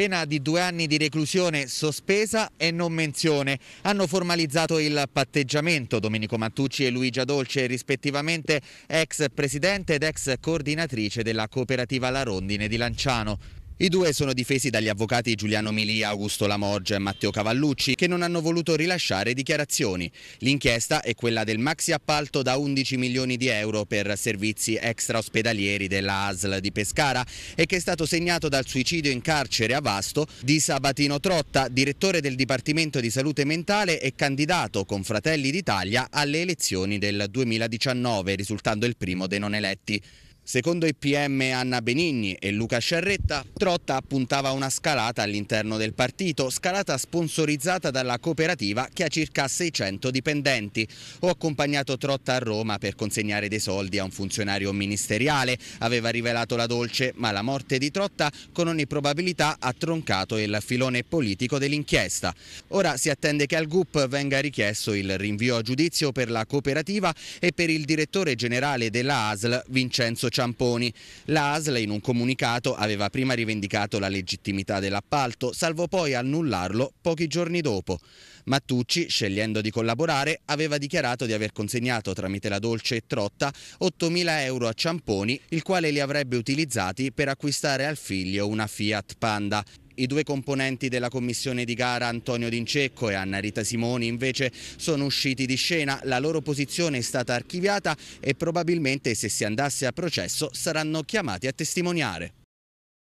pena di due anni di reclusione sospesa e non menzione. Hanno formalizzato il patteggiamento Domenico Mattucci e Luigia Dolce, rispettivamente ex presidente ed ex coordinatrice della cooperativa La Rondine di Lanciano. I due sono difesi dagli avvocati Giuliano Milia, Augusto Lamorgia e Matteo Cavallucci che non hanno voluto rilasciare dichiarazioni. L'inchiesta è quella del maxi appalto da 11 milioni di euro per servizi extra ospedalieri della ASL di Pescara e che è stato segnato dal suicidio in carcere a Vasto di Sabatino Trotta, direttore del Dipartimento di Salute Mentale e candidato con Fratelli d'Italia alle elezioni del 2019, risultando il primo dei non eletti. Secondo i PM Anna Benigni e Luca Sciarretta, Trotta puntava a una scalata all'interno del partito, scalata sponsorizzata dalla cooperativa che ha circa 600 dipendenti. Ho accompagnato Trotta a Roma per consegnare dei soldi a un funzionario ministeriale, aveva rivelato la Dolce, ma la morte di Trotta con ogni probabilità ha troncato il filone politico dell'inchiesta. Ora si attende che al GUP venga richiesto il rinvio a giudizio per la cooperativa e per il direttore generale della ASL Vincenzo Ciappini Ciamponi. La ASL in un comunicato aveva prima rivendicato la legittimità dell'appalto, salvo poi annullarlo pochi giorni dopo. Mattucci, scegliendo di collaborare, aveva dichiarato di aver consegnato tramite la Dolce e Trotta 8.000 euro a Ciamponi, il quale li avrebbe utilizzati per acquistare al figlio una Fiat Panda. I due componenti della commissione di gara Antonio D'Incecco e Anna Rita Simoni invece sono usciti di scena, la loro posizione è stata archiviata e probabilmente se si andasse a processo saranno chiamati a testimoniare.